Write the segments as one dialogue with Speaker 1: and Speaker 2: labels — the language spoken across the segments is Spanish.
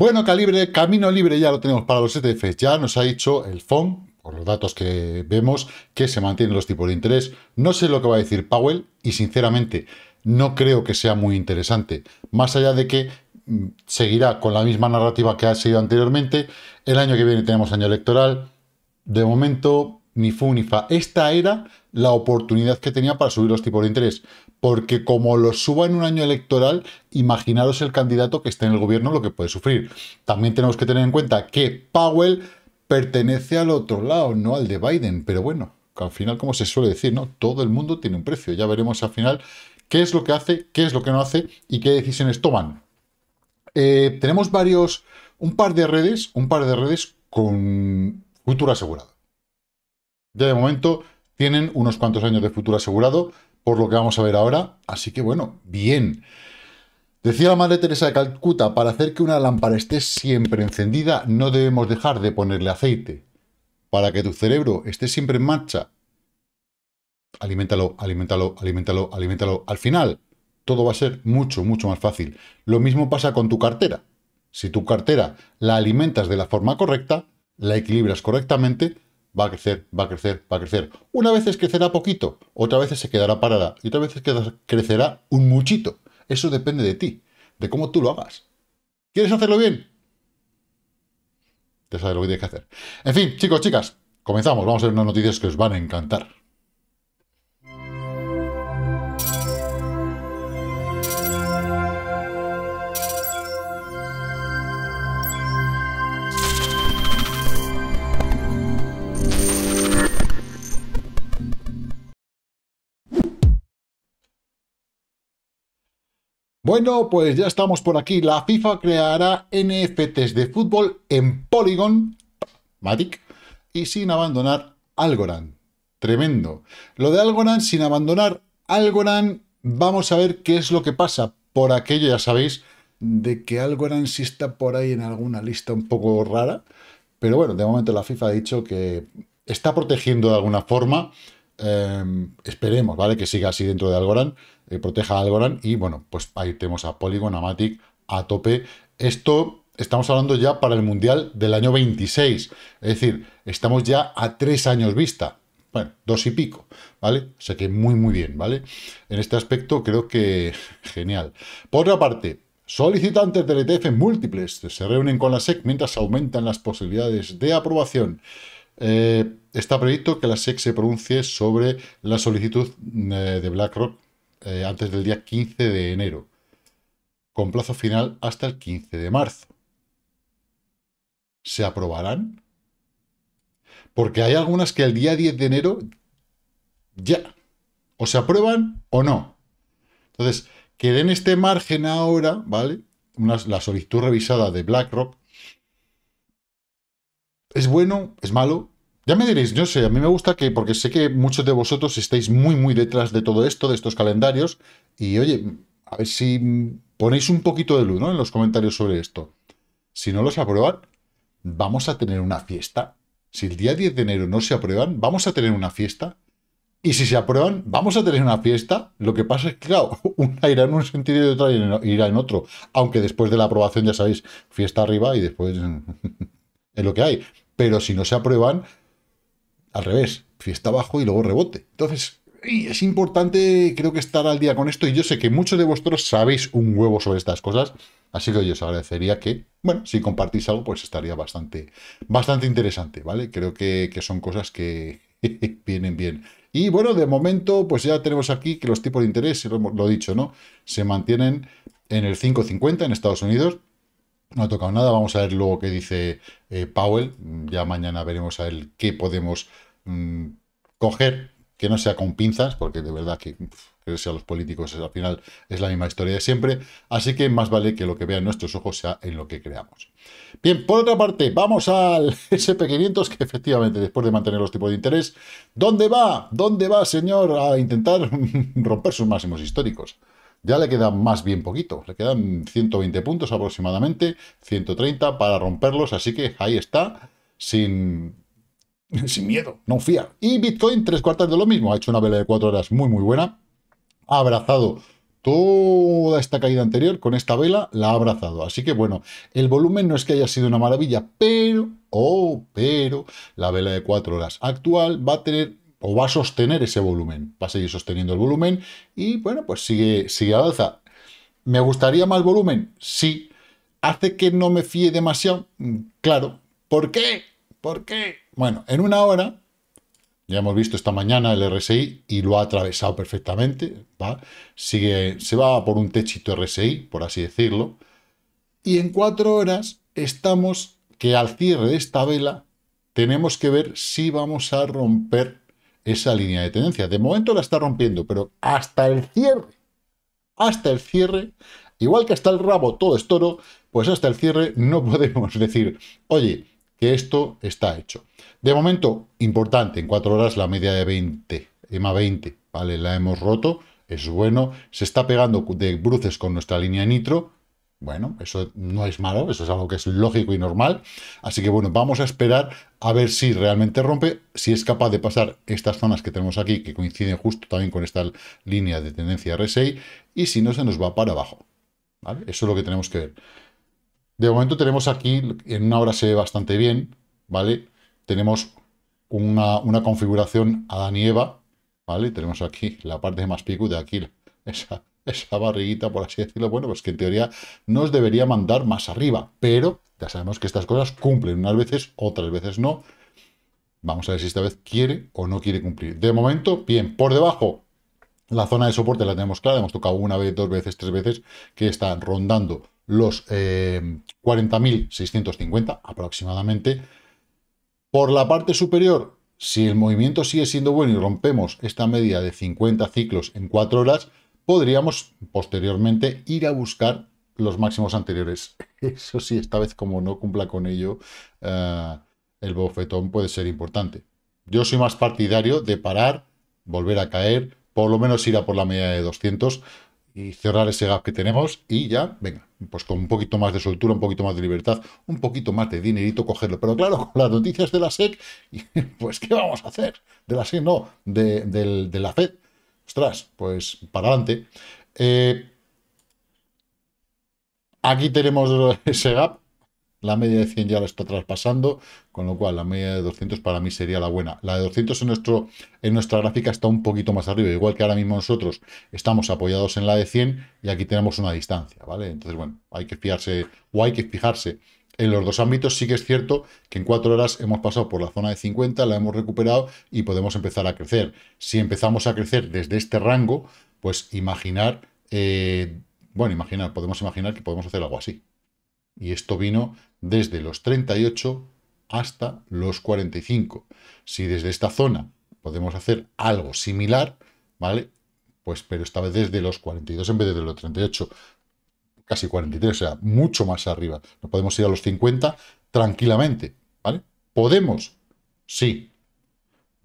Speaker 1: Bueno, calibre, camino libre ya lo tenemos para los ETFs. Ya nos ha dicho el FON, por los datos que vemos, que se mantienen los tipos de interés. No sé lo que va a decir Powell y sinceramente no creo que sea muy interesante. Más allá de que mm, seguirá con la misma narrativa que ha sido anteriormente. El año que viene tenemos año electoral. De momento, ni fu ni fa. Esta era la oportunidad que tenía para subir los tipos de interés porque como lo suba en un año electoral, imaginaros el candidato que esté en el gobierno lo que puede sufrir. También tenemos que tener en cuenta que Powell pertenece al otro lado, no al de Biden, pero bueno, al final, como se suele decir, ¿no? Todo el mundo tiene un precio. Ya veremos al final qué es lo que hace, qué es lo que no hace y qué decisiones toman. Eh, tenemos varios, un par de redes, un par de redes con futuro asegurado. Ya de momento tienen unos cuantos años de futuro asegurado, por lo que vamos a ver ahora. Así que bueno, bien. Decía la Madre Teresa de Calcuta, para hacer que una lámpara esté siempre encendida, no debemos dejar de ponerle aceite. Para que tu cerebro esté siempre en marcha, aliméntalo, aliméntalo, aliméntalo, aliméntalo. Al final, todo va a ser mucho, mucho más fácil. Lo mismo pasa con tu cartera. Si tu cartera la alimentas de la forma correcta, la equilibras correctamente, va a crecer, va a crecer, va a crecer. Una vez crecerá poquito, otra vez se quedará parada y otra vez crecerá un muchito. Eso depende de ti, de cómo tú lo hagas. ¿Quieres hacerlo bien? Te sabes lo que tienes que hacer. En fin, chicos, chicas, comenzamos. Vamos a ver unas noticias que os van a encantar. Bueno, pues ya estamos por aquí. La FIFA creará NFTs de fútbol en Polygon, Matic, y sin abandonar Algorand. Tremendo. Lo de Algorand, sin abandonar Algorand, vamos a ver qué es lo que pasa. Por aquello, ya sabéis, de que Algorand sí está por ahí en alguna lista un poco rara. Pero bueno, de momento la FIFA ha dicho que está protegiendo de alguna forma Em, esperemos, ¿vale? Que siga así dentro de Algorand, eh, proteja a Algorand y bueno, pues ahí tenemos a Polygon, a Matic a tope. Esto estamos hablando ya para el Mundial del año 26, es decir, estamos ya a tres años vista. Bueno, dos y pico, ¿vale? O sea que muy, muy bien, ¿vale? En este aspecto creo que genial. Por otra parte, solicitantes del ETF múltiples se reúnen con la SEC mientras aumentan las posibilidades de aprobación. Eh, está previsto que la SEC se pronuncie sobre la solicitud eh, de BlackRock eh, antes del día 15 de enero, con plazo final hasta el 15 de marzo. ¿Se aprobarán? Porque hay algunas que el día 10 de enero ya o se aprueban o no. Entonces, que den este margen ahora, ¿vale? la solicitud revisada de BlackRock ¿Es bueno? ¿Es malo? Ya me diréis, yo sé, a mí me gusta que, porque sé que muchos de vosotros estáis muy, muy detrás de todo esto, de estos calendarios, y oye, a ver si ponéis un poquito de luz ¿no? en los comentarios sobre esto. Si no los aprueban, vamos a tener una fiesta. Si el día 10 de enero no se aprueban, vamos a tener una fiesta. Y si se aprueban, vamos a tener una fiesta. Lo que pasa es que, claro, una irá en un sentido y otra irá en otro. Aunque después de la aprobación, ya sabéis, fiesta arriba y después es lo que hay. Pero si no se aprueban, al revés, fiesta abajo y luego rebote. Entonces, es importante, creo que estar al día con esto. Y yo sé que muchos de vosotros sabéis un huevo sobre estas cosas. Así que yo os agradecería que, bueno, si compartís algo, pues estaría bastante, bastante interesante, ¿vale? Creo que, son cosas que vienen bien. Y bueno, de momento, pues ya tenemos aquí que los tipos de interés, lo, lo dicho, ¿no? Se mantienen en el 5,50 en Estados Unidos, no ha tocado nada. Vamos a ver luego qué dice eh, Powell. Ya mañana veremos a él qué podemos mm, coger, que no sea con pinzas, porque de verdad que creerse a los políticos al final es la misma historia de siempre. Así que más vale que lo que vean nuestros ojos sea en lo que creamos. Bien, por otra parte, vamos al SP500, que efectivamente después de mantener los tipos de interés, ¿dónde va? ¿Dónde va, señor? A intentar romper sus máximos históricos ya le queda más bien poquito. Le quedan 120 puntos aproximadamente, 130 para romperlos, así que ahí está, sin, sin miedo, no fía. Y Bitcoin, tres cuartas de lo mismo, ha hecho una vela de cuatro horas muy, muy buena. Ha abrazado toda esta caída anterior con esta vela, la ha abrazado. Así que bueno, el volumen no es que haya sido una maravilla, pero, oh, pero, la vela de cuatro horas actual va a tener o va a sostener ese volumen, va a seguir sosteniendo el volumen y bueno, pues sigue, sigue alza. ¿Me gustaría más volumen? Sí. ¿Hace que no me fíe demasiado? Mm, claro. ¿Por qué? ¿Por qué? Bueno, en una hora, ya hemos visto esta mañana el RSI y lo ha atravesado perfectamente, ¿va? Sigue, se va por un techito RSI, por así decirlo, y en cuatro horas estamos que al cierre de esta vela tenemos que ver si vamos a romper esa línea de tendencia. De momento la está rompiendo, pero hasta el cierre, hasta el cierre, igual que hasta el rabo todo es toro, pues hasta el cierre no podemos decir, oye, que esto está hecho. De momento, importante, en cuatro horas la media de 20, EMA 20, ¿vale? La hemos roto, es bueno, se está pegando de bruces con nuestra línea nitro, bueno, eso no es malo, eso es algo que es lógico y normal. Así que bueno, vamos a esperar a ver si realmente rompe, si es capaz de pasar estas zonas que tenemos aquí, que coinciden justo también con esta línea de tendencia R6, y si no se nos va para abajo. ¿vale? Eso es lo que tenemos que ver. De momento tenemos aquí, en una hora se ve bastante bien, ¿vale? Tenemos una, configuración a la ¿vale? Tenemos aquí la parte más picuda, aquí esa, esa barriguita, por así decirlo, bueno, pues que en teoría nos debería mandar más arriba, pero ya sabemos que estas cosas cumplen unas veces, otras veces no. Vamos a ver si esta vez quiere o no quiere cumplir. De momento, bien, por debajo, la zona de soporte la tenemos clara, hemos tocado una vez, dos veces, tres veces, que están rondando los 40.650 eh, aproximadamente. Por la parte superior, si el movimiento sigue siendo bueno y rompemos esta media de 50 ciclos en 4 horas, podríamos posteriormente ir a buscar los máximos anteriores. Eso sí, esta vez como no cumpla con ello, eh, el bofetón puede ser importante. Yo soy más partidario de parar, volver a caer, por lo menos ir a por la media de 200 y cerrar ese gap que tenemos y ya, venga, pues con un poquito más de soltura, un poquito más de libertad, un poquito más de dinerito cogerlo. Pero claro, con las noticias de la SEC, pues ¿qué vamos a hacer? De la SEC no, de la FED, pues para adelante. Eh, aquí tenemos ese gap. La media de 100 ya la está traspasando, con lo cual la media de 200 para mí sería la buena. La de 200 en, nuestro, en nuestra gráfica está un poquito más arriba, igual que ahora mismo nosotros estamos apoyados en la de 100 y aquí tenemos una distancia, ¿vale? Entonces, bueno, hay que fiarse o hay que fijarse en los dos ámbitos sí que es cierto que en cuatro horas hemos pasado por la zona de 50, la hemos recuperado y podemos empezar a crecer. Si empezamos a crecer desde este rango, pues imaginar, eh, bueno, imaginar, podemos imaginar que podemos hacer algo así. Y esto vino desde los 38 hasta los 45. Si desde esta zona podemos hacer algo similar, ¿vale? Pues, pero esta vez desde los 42 en vez de los 38 casi 43, o sea, mucho más arriba. No podemos ir a los 50 tranquilamente, ¿vale? ¿Podemos? Sí.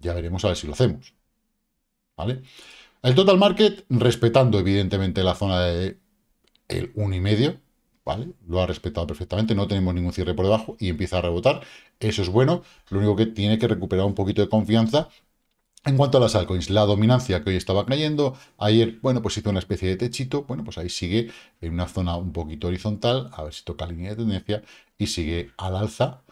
Speaker 1: Ya veremos a ver si lo hacemos, ¿vale? El total market, respetando evidentemente la zona de el 1,5, ¿vale? Lo ha respetado perfectamente, no tenemos ningún cierre por debajo y empieza a rebotar. Eso es bueno, lo único que tiene que recuperar un poquito de confianza en cuanto a las altcoins, la dominancia que hoy estaba cayendo, ayer, bueno, pues hizo una especie de techito, bueno, pues ahí sigue en una zona un poquito horizontal, a ver si toca línea de tendencia y sigue al alza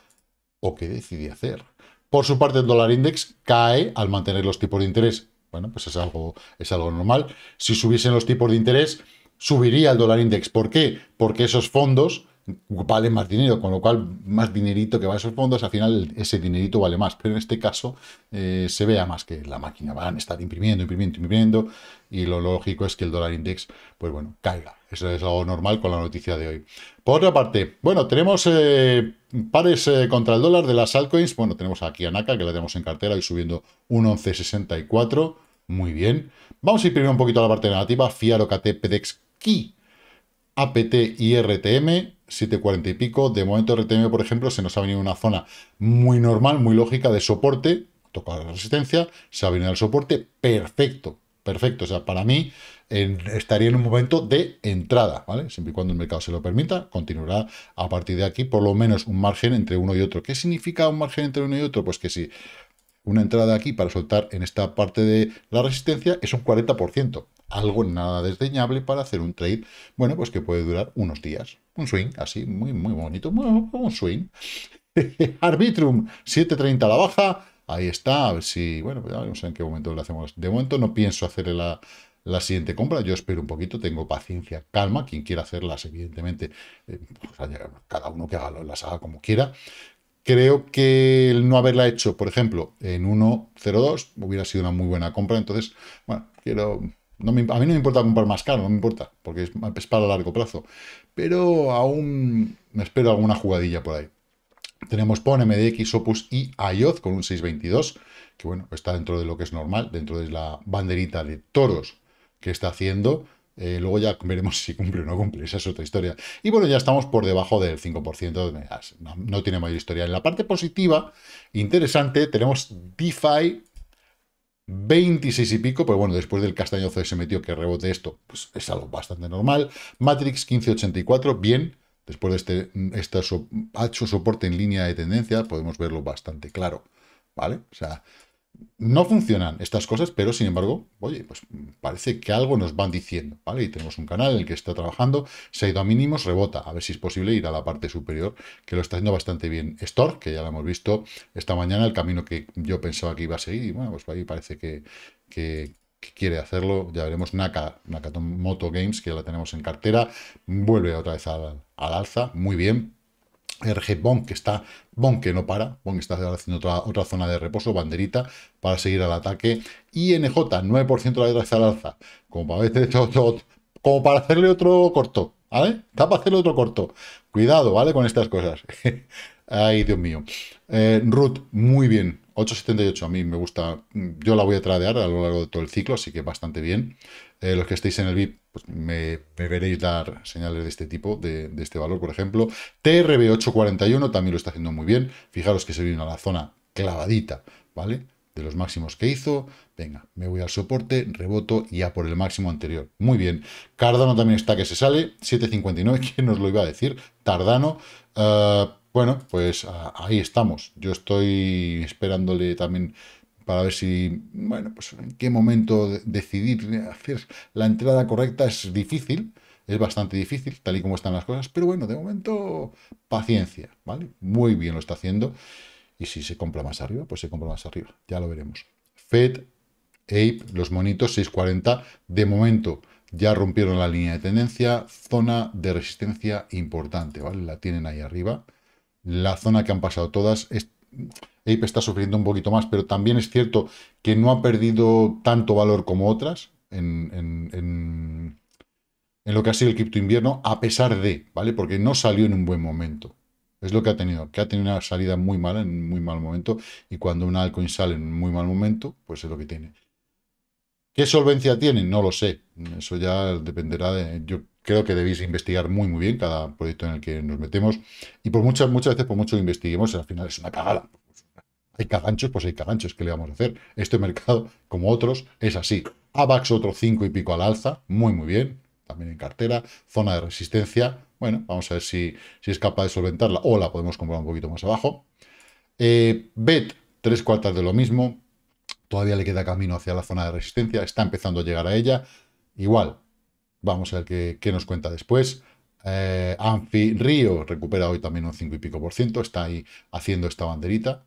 Speaker 1: o qué decide hacer. Por su parte, el dólar index cae al mantener los tipos de interés. Bueno, pues es algo, es algo normal. Si subiesen los tipos de interés, subiría el dólar index. ¿Por qué? Porque esos fondos vale más dinero, con lo cual más dinerito que va a esos fondos, al final ese dinerito vale más, pero en este caso eh, se vea más que la máquina van a estar imprimiendo, imprimiendo, imprimiendo y lo lógico es que el dólar index, pues bueno, caiga. Eso es algo normal con la noticia de hoy. Por otra parte, bueno, tenemos eh, pares eh, contra el dólar de las altcoins. Bueno, tenemos aquí a Naka, que la tenemos en cartera, y subiendo un 11.64. Muy bien. Vamos a imprimir un poquito la parte negativa. Fiar, OKT, PEDEX, Key. APT y RTM, 740 y pico. De momento RTM, por ejemplo, se nos ha venido una zona muy normal, muy lógica de soporte, toca la resistencia, se ha venido al soporte, perfecto, perfecto. O sea, para mí estaría en un momento de entrada, ¿vale? Siempre y cuando el mercado se lo permita, continuará a partir de aquí por lo menos un margen entre uno y otro. ¿Qué significa un margen entre uno y otro? Pues que si una entrada aquí para soltar en esta parte de la resistencia es un 40% algo nada desdeñable para hacer un trade, bueno, pues que puede durar unos días. Un swing, así, muy, muy bonito, un swing. Arbitrum, 7.30 a la baja, ahí está, a ver si, bueno, pues ya veremos en qué momento lo hacemos. De momento no pienso hacerle la, siguiente compra, yo espero un poquito, tengo paciencia, calma, quien quiera hacerlas, evidentemente, eh, pues cada uno que haga, las haga como quiera. Creo que el no haberla hecho, por ejemplo, en 1.02 hubiera sido una muy buena compra, entonces, bueno, quiero no a mí no me importa comprar más caro, no me importa, porque es, para largo plazo. Pero aún me espero alguna jugadilla por ahí. Tenemos PON, MDX, Opus y IOT con un 622, que bueno, está dentro de lo que es normal, dentro de la banderita de toros que está haciendo. Eh, luego ya veremos si cumple o no cumple, esa es otra historia. Y bueno, ya estamos por debajo del 5%, no tiene mayor historia. En la parte positiva, interesante, tenemos DeFi 26 y pico, pero bueno, después del castañozo que se metió que rebote esto, pues es algo bastante normal. Matrix 1584, bien. Después de este, este ha hecho soporte en línea de tendencia, podemos verlo bastante claro, ¿vale? O sea, no funcionan estas cosas, pero sin embargo, oye, pues parece que algo nos van diciendo, ¿vale? Y tenemos un canal en el que está trabajando, se ha ido a mínimos, rebota, a ver si es posible ir a la parte superior, que lo está haciendo bastante bien Store, que ya lo hemos visto esta mañana, el camino que yo pensaba que iba a seguir, y bueno, pues ahí parece que, quiere hacerlo, ya veremos Naka, Nakatomoto Games, que ya la tenemos en cartera, vuelve otra vez al alza, muy bien, RG que está, bon que no para, que está haciendo otra, otra zona de reposo, banderita, para seguir al ataque. Y NJ, 9% de la letra al alza, como para, hacerle otro corto, ¿vale? Está para hacerle otro corto. Cuidado, ¿vale? Con estas cosas. Ay, Dios mío. Eh, Ruth, muy bien, 8.78 a mí me gusta, yo la voy a tradear a lo largo de todo el ciclo, así que bastante bien. Eh, los que estéis en el VIP, pues me, deberéis dar señales de este tipo, de, este valor, por ejemplo. TRB 841 también lo está haciendo muy bien. Fijaros que se vino a la zona clavadita, ¿vale? De los máximos que hizo. Venga, me voy al soporte, reboto y a por el máximo anterior. Muy bien. Cardano también está que se sale. 7.59, ¿quién nos lo iba a decir? Tardano. Eh, bueno, pues ahí estamos. Yo estoy esperándole también para ver si, bueno, pues en qué momento decidir hacer la entrada correcta es difícil, es bastante difícil, tal y como están las cosas, pero bueno, de momento, paciencia, ¿vale? Muy bien lo está haciendo, y si se compra más arriba, pues se compra más arriba, ya lo veremos. FED, APE, los monitos 640, de momento ya rompieron la línea de tendencia, zona de resistencia importante, ¿vale? La tienen ahí arriba, la zona que han pasado todas. Es, Ape está sufriendo un poquito más, pero también es cierto que no ha perdido tanto valor como otras en, lo que ha sido el cripto invierno, a pesar de, ¿vale? Porque no salió en un buen momento. Es lo que ha tenido, que ha tenido una salida muy mala en un muy mal momento, y cuando un altcoin sale en un muy mal momento, pues es lo que tiene. ¿Qué solvencia tiene? No lo sé. Eso ya dependerá de. Yo creo que debéis investigar muy, muy bien cada proyecto en el que nos metemos. Y por muchas, muchas veces, por mucho que investiguemos, al final es una cagada. Hay caganchos, pues hay caganchos, que le vamos a hacer? Este mercado, como otros, es así. abax otro 5 y pico al alza, muy, muy bien, también en cartera, zona de resistencia, bueno, vamos a ver si, si es capaz de solventarla o la podemos comprar un poquito más abajo. Eh, BET, tres cuartas de lo mismo, todavía le queda camino hacia la zona de resistencia, está empezando a llegar a ella, igual, Vamos a ver qué, nos cuenta después. Eh, Anfi Río recupera hoy también un 5 y pico por ciento, está ahí haciendo esta banderita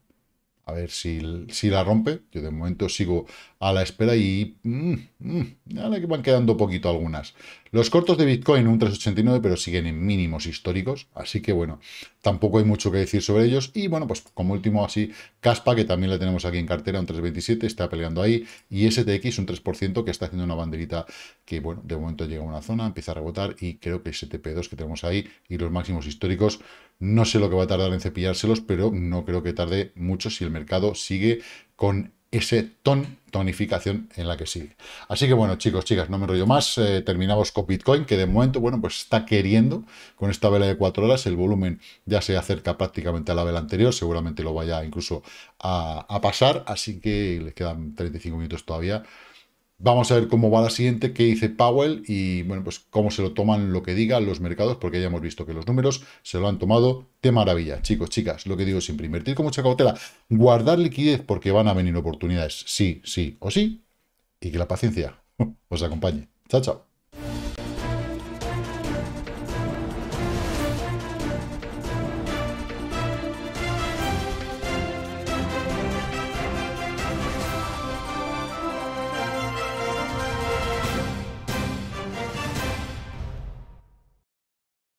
Speaker 1: a ver si, si, la rompe. Yo de momento sigo a la espera y mm, mm, ahora que van quedando poquito algunas. Los cortos de Bitcoin un 3,89 pero siguen en mínimos históricos, así que bueno, tampoco hay mucho que decir sobre ellos. Y bueno, pues como último así, Caspa que también la tenemos aquí en cartera un 3,27 está peleando ahí y STX un 3% que está haciendo una banderita que bueno, de momento llega a una zona, empieza a rebotar y creo que STP2 que tenemos ahí y los máximos históricos no sé lo que va a tardar en cepillárselos, pero no creo que tarde mucho si el mercado sigue con ese ton, tonificación en la que sigue. Así que bueno, chicos, chicas, no me rollo más. Eh, terminamos con Bitcoin, que de momento, bueno, pues está queriendo con esta vela de 4 horas. El volumen ya se acerca prácticamente a la vela anterior, seguramente lo vaya incluso a, a pasar. Así que les quedan 35 minutos todavía Vamos a ver cómo va la siguiente, qué dice Powell y bueno, pues cómo se lo toman lo que digan los mercados, porque ya hemos visto que los números se lo han tomado de maravilla. Chicos, chicas, lo que digo siempre, invertir con mucha cautela, guardar liquidez porque van a venir oportunidades, sí, sí o sí, y que la paciencia os acompañe. Chao, chao.